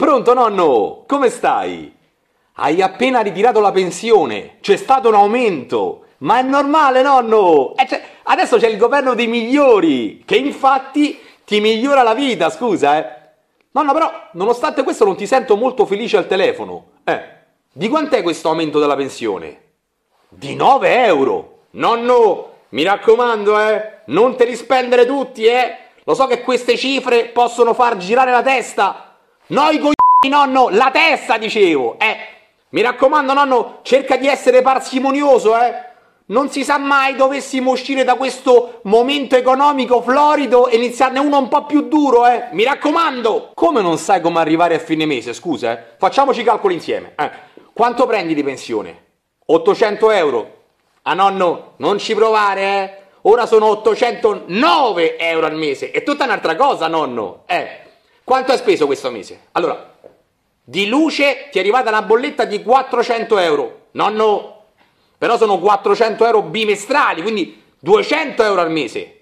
Pronto nonno, come stai? Hai appena ritirato la pensione, c'è stato un aumento. Ma è normale nonno! Eh, cioè, adesso c'è il governo dei migliori, che infatti ti migliora la vita, scusa eh. Nonno però, nonostante questo non ti sento molto felice al telefono. Eh, di quant'è questo aumento della pensione? Di 9 euro! Nonno, mi raccomando eh, non te li spendere tutti eh! Lo so che queste cifre possono far girare la testa, noi coglioni, nonno, la testa, dicevo. Eh, mi raccomando, nonno, cerca di essere parsimonioso, eh. Non si sa mai dovessimo uscire da questo momento economico florido e iniziarne uno un po' più duro, eh. Mi raccomando. Come non sai come arrivare a fine mese, scusa, eh? Facciamoci i calcoli insieme. Eh. Quanto prendi di pensione? 800 euro. Ah nonno, non ci provare, eh. Ora sono 809 euro al mese. È tutta un'altra cosa, nonno. Eh. Quanto hai speso questo mese? Allora, di luce ti è arrivata una bolletta di 400 euro. Nonno, però sono 400 euro bimestrali, quindi 200 euro al mese.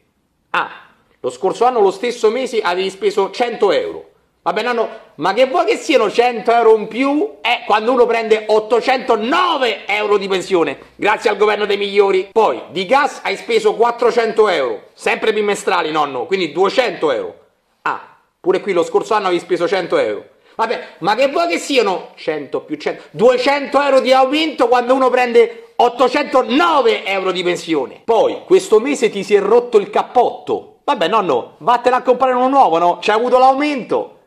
Ah, lo scorso anno, lo stesso mese, avevi speso 100 euro. Vabbè, nonno, ma che vuoi che siano 100 euro in più? È eh, quando uno prende 809 euro di pensione, grazie al governo dei migliori. Poi, di gas hai speso 400 euro, sempre bimestrali, nonno, quindi 200 euro. Ah, Pure qui lo scorso anno avevi speso 100 euro. Vabbè, ma che vuoi che siano 100 più 100, 200 euro di aumento quando uno prende 809 euro di pensione. Poi, questo mese ti si è rotto il cappotto. Vabbè, nonno, vattene a comprare uno nuovo, no? C'è avuto l'aumento.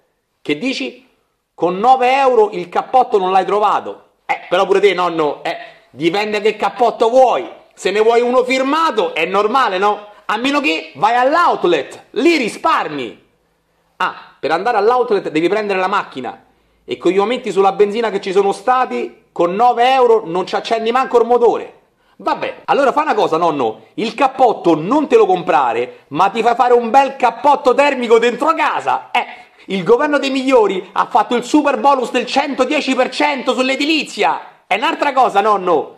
Che dici? Con 9 euro il cappotto non l'hai trovato. Eh, però pure te, nonno, eh, dipende che cappotto vuoi. Se ne vuoi uno firmato, è normale, no? A meno che vai all'outlet, lì risparmi. Ah, per andare all'outlet devi prendere la macchina e con gli aumenti sulla benzina che ci sono stati, con 9 euro non ci accendi manco il motore. Vabbè, allora fa una cosa, nonno, il cappotto non te lo comprare, ma ti fai fare un bel cappotto termico dentro casa. Eh, il governo dei migliori ha fatto il super bonus del 110% sull'edilizia. È un'altra cosa, nonno,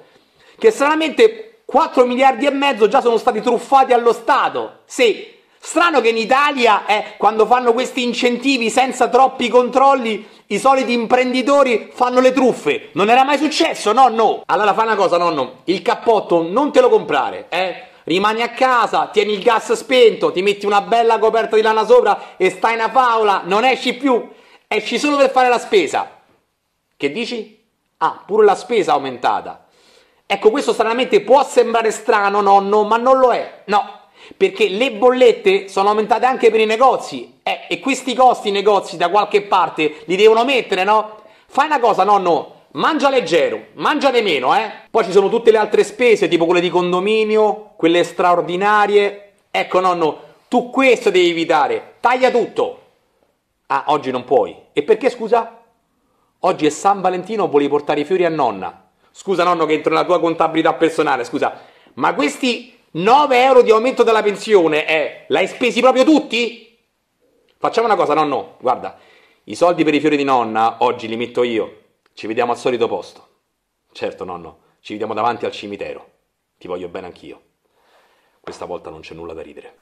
che stranamente 4 miliardi e mezzo già sono stati truffati allo Stato. Sì, Strano che in Italia, eh, quando fanno questi incentivi senza troppi controlli, i soliti imprenditori fanno le truffe. Non era mai successo, nonno? Allora fai una cosa, nonno. Il cappotto non te lo comprare, eh? Rimani a casa, tieni il gas spento, ti metti una bella coperta di lana sopra e stai in una faula, non esci più. Esci solo per fare la spesa. Che dici? Ah, pure la spesa è aumentata. Ecco, questo stranamente può sembrare strano, nonno, ma non lo è. No, perché le bollette sono aumentate anche per i negozi eh, e questi costi i negozi da qualche parte li devono mettere, no? Fai una cosa, nonno, mangia leggero, mangiate meno, eh? Poi ci sono tutte le altre spese, tipo quelle di condominio, quelle straordinarie. Ecco, nonno, tu questo devi evitare, taglia tutto. Ah, oggi non puoi. E perché, scusa? Oggi è San Valentino, vuoi portare i fiori a nonna. Scusa, nonno, che entro nella tua contabilità personale, scusa. Ma questi 9 euro di aumento della pensione, eh, l'hai spesi proprio tutti? Facciamo una cosa, nonno, guarda, i soldi per i fiori di nonna oggi li metto io, ci vediamo al solito posto. Certo, nonno, ci vediamo davanti al cimitero, ti voglio bene anch'io. Questa volta non c'è nulla da ridere.